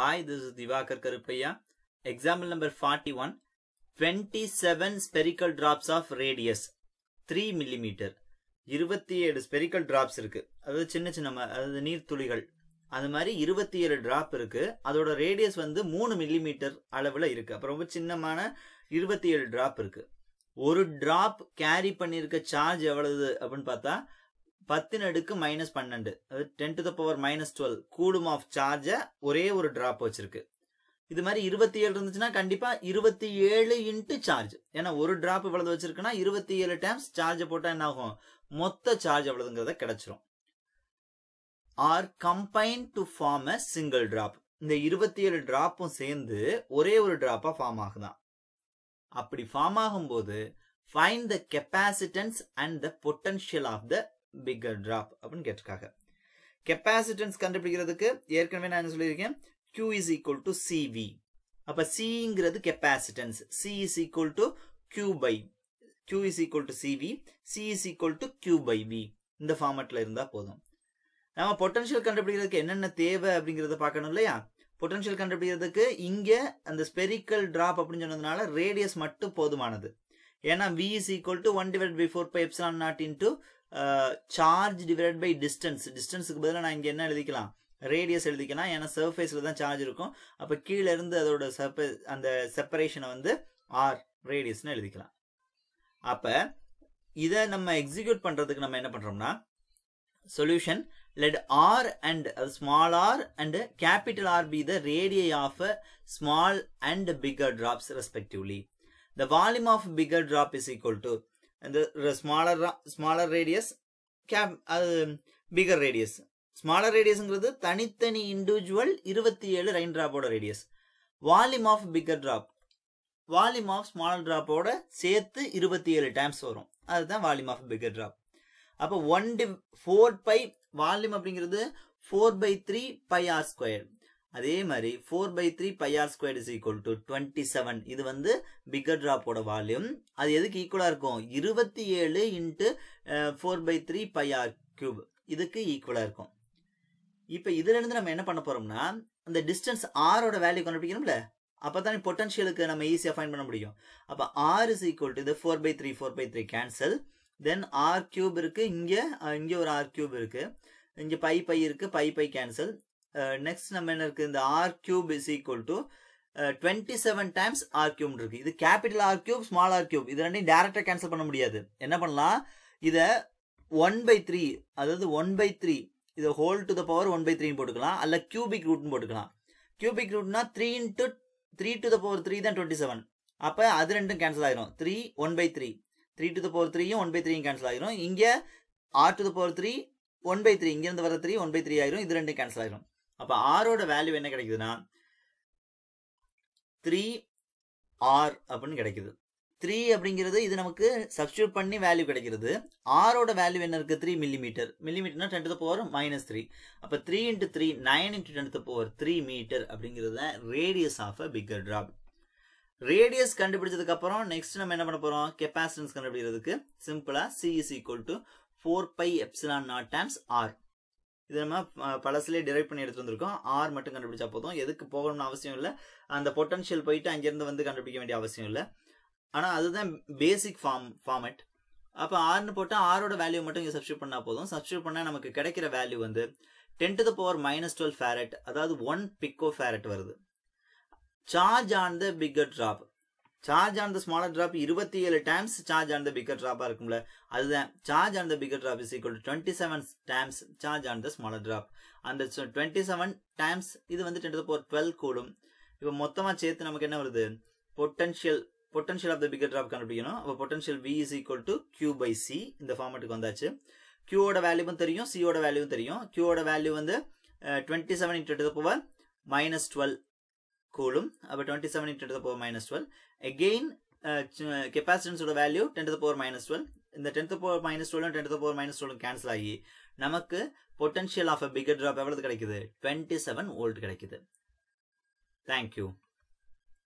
hi this Diwakar Karuppaiya example number forty one twenty seven spherical spherical of radius three millimetre இருபத்தி ஏழு spherical drops இருக்கு அதாவது சின்ன சின்ன அதாவது நீர்த்துளிகள் அது மாதிரி இருபத்தி ஏழு டிராப் இருக்கு அதோட ரேடியஸ் வந்து மூணு மில்லிமீட்டர் அளவில் இருக்கு அப்புறம் ரொம்ப சின்னமான இருபத்தி ஏழு டிராப் இருக்கு ஒரு டிராப் கேரி பண்ணியிருக்க சார்ஜ் எவ்வளவு அப்படின்னு பார்த்தா பத்தின் அடுக்கு மைனஸ் பன்னெண்டு அது ten to the power minus twelve கூடும் ஆஃப் சார்ஜை ஒரே ஒரு ட்ராப் வச்சிருக்கு இது மாதிரி இருபத்தி ஏழு இருந்துச்சுன்னா கண்டிப்பாக இருபத்தி ஏழு இன்ட்டு சார்ஜ் ஏன்னா ஒரு டிராப் இவ்வளவு வச்சிருக்குன்னா இருபத்தி ஏழு டைம்ஸ் சார்ஜை போட்டால் என்ன ஆகும் மொத்த சார்ஜ் எவ்வளவுங்கிறத கிடைச்சிரும் are combine to form a single drop இந்த இருபத்தி ஏழு டிராப்பும் சேர்ந்து ஒரே ஒரு டிராப்பா ஃபார்ம் ஆகுதான் அப்படி ஃபார்ம் ஆகும்போது find the capacitance and the potential of the bigger drop அப்படின்னு கேட்டுக்காக கெப்பாசிட்டன்ஸ் கண்டுபிடிக்கிறதுக்கு ஏற்கனவே நான் என்ன சொல்லியிருக்கேன் Q is equal to CV C Cங்கிறது capacitance C is equal to Q by Q is equal to CV C is equal to Q by V இந்த formatல இருந்தா போதும் நாம் பொட்டன்ஷியல் கண்டுபிடிக்கிறதுக்கு என்னென்ன தேவை அப்படிங்கிறத பார்க்கணும் இல்லையா பொட்டன்ஷியல் கண்டுபிடிக்கிறதுக்கு இங்க அந்த ஸ்பெரிக்கல் drop அப்படின்னு சொன்னதுனால ரேடியஸ் மட்டும் போதுமானது ஏன்னா V is equal to 1 divided by 4 pi epsilon naught into charge divide by distance டிஸ்டன்ஸுக்கு பதிலாக நான் இங்கே என்ன எழுதிக்கலாம் ரேடியஸ் எழுதிக்கலாம் ஏன்னா சர்ஃபேஸில் தான் சார்ஜ் இருக்கும் அப்போ கீழே இருந்து அதோட சர்ஃபே அந்த செப்பரேஷனை வந்து ஆர் ரேடியஸ்னு எழுதிக்கலாம் அப்போ இதை நம்ம எக்ஸிக்யூட் பண்ணுறதுக்கு நம்ம என்ன பண்ணுறோம்னா solution let R and small R and capital R be the radii of a small and bigger drops respectively the volume of bigger drop is equal to அந்த ஸ்மாலர் ஸ்மாலர் ரேடியஸ் கேப் அது bigger radius smaller ரேடியஸ்ங்கிறது தனித்தனி individual இருபத்தி ஏழு rain ட்ராப்போட radius volume of bigger drop volume of smaller ட்ராப்போட சேர்த்து இருபத்தி ஏழு டைம்ஸ் வரும் அதுதான் வால்யூம் ஆஃப் பிக்கர் ட்ராப் அப்போ one D four by volume அப்படிங்கிறது four by three pi R square அதே மாதிரி four by three pi R square is equal to twenty seven இது வந்து பிக்கர் ட்ராப்போட வால்யூம் அது எதுக்கு ஈக்குவலாக இருக்கும் இருபத்தி ஏழு into four by three pi R cube இதுக்கு ஈக்குவலாக இருக்கும் இப்போ இதுலேருந்து நம்ம என்ன பண்ண போகிறோம்னா அந்த டிஸ்டன்ஸ் ஆரோட வேல்யூ கண்டுபிடிக்கணும்ல அப்போ தான் பொட்டன்ஷியலுக்கு நம்ம ஈஸியாக ஃபைன் பண்ண முடியும் அப்போ ஆர் இஸ் ஈக்குவல் டு இது four by three four by three cancel then R cube இருக்குது இங்கே இங்கே ஒரு ஆர் கியூப் இருக்குது இங்கே பை பை இருக்குது பை பை கேன்சல் நெக்ஸ்ட் நம்ம என்ன இருக்குது இந்த R cube is equal to twenty seven times R cube இருக்குது இது capital R cube small R cube இது ரெண்டையும் டேரெக்டாக கேன்சல் பண்ண முடியாது என்ன பண்ணலாம் இதை ஒன் பை த்ரீ அதாவது ஒன் பை த்ரீ இதை whole to the power one by த்ரீன்னு போட்டுக்கலாம் அல்ல கியூபிக் ரூட்னு போட்டுக்கலாம் கியூபிக் ரூட்னா three into three to the power three தான் டுவெண்ட்டி செவன் அப்போ அது ரெண்டும் கேன்சல் ஆயிரும் three one by three three to the power த்ரீயும் ஒன் பை த்ரீயும் கேன்சல் ஆயிரும் இங்கே R to the power three one by three இங்கேருந்து வர த்ரீ ஒன் பை த்ரீ ஆயிரும் இது ரெண்டும் கேன்சல் ஆயிரும் அப்போ ஆரோட வேல்யூ என்ன கிடைக்குதுன்னா த்ரீ ஆர் அப்படின்னு கிடைக்குது த்ரீ அப்படிங்கிறது இது நமக்கு சப்ஸ்டியூட் பண்ணி வேல்யூ கிடைக்கிறது ஆரோட வேல்யூ என்ன இருக்குது த்ரீ மில்லி மீட்டர் மில்லி மீட்டர்னா டென்த்து போவார் மைனஸ் த்ரீ அப்போ three into three nine into ten to power three metre அப்படிங்கிறது தான் radius of a bigger drop radius கண்டுபிடிச்சதுக்கப்புறம் நெக்ஸ்ட் நம்ம என்ன பண்ண போகிறோம் கெப்பாசிட்டன்ஸ் கண்டுபிடிக்கிறதுக்கு சிம்பிளாக C is equal to four pi epsilon naught times R இது நம்ம பழசுலேயே டிரைவ் பண்ணி எடுத்து வந்திருக்கோம் ஆர் மட்டும் கண்டுபிடிச்சா போதும் எதுக்கு போகணும்னு அவசியம் இல்லை அந்த பொட்டன்ஷியல் போயிட்டு அங்கேருந்து வந்து கண்டுபிடிக்க வேண்டிய அவசியம் இல்லை ஆனால் அதுதான் பேசிக் ஃபார்ம் ஃபார்மெட் அப்போ ஆர்னு போட்டால் ஆரோட வேல்யூ மட்டும் இங்கே சப்ஸ்டியூட் பண்ணால் போதும் சப்ஸ்டியூட் பண்ணால் நமக்கு கிடைக்கிற வேல்யூ வந்து ten to the power minus twelve farad அதாவது ஒன் பிக்கோ ஃபேரட் வருது charge on the bigger drop charge on the smaller drop இருபத்தி ஏழு டைம்ஸ் சார்ஜ் ஆன் த பிக்கர் ட்ராப்பாக இருக்கும்ல அதுதான் charge on the bigger drop is equal to twenty seven times charge on the smaller drop அந்த twenty seven times இது வந்து ten போர் twelve கூடும் இப்போ மொத்தமாக சேர்த்து நமக்கு என்ன வருது potential potential of the bigger drop கண்டுபிடிக்கணும் அப்போ potential V is equal to Q by C இந்த ஃபார்மேட்டுக்கு வந்தாச்சு கியூவோட வேல்யூவும் தெரியும் சியோட வேல்யூவும் தெரியும் கியூவோட வேல்யூ வந்து twenty seven into power minus twelve coulomb அப்போ twenty seven into the power minus twelve again கெப்பாசிட்டன்ஸோட value ten to power minus twelve இந்த tenth power minus twelve tenth power minus twelve cancel ஆகி நமக்கு potential of a bigger drop எவ்வளவு கிடைக்குது twenty seven volt கிடைக்குது thank you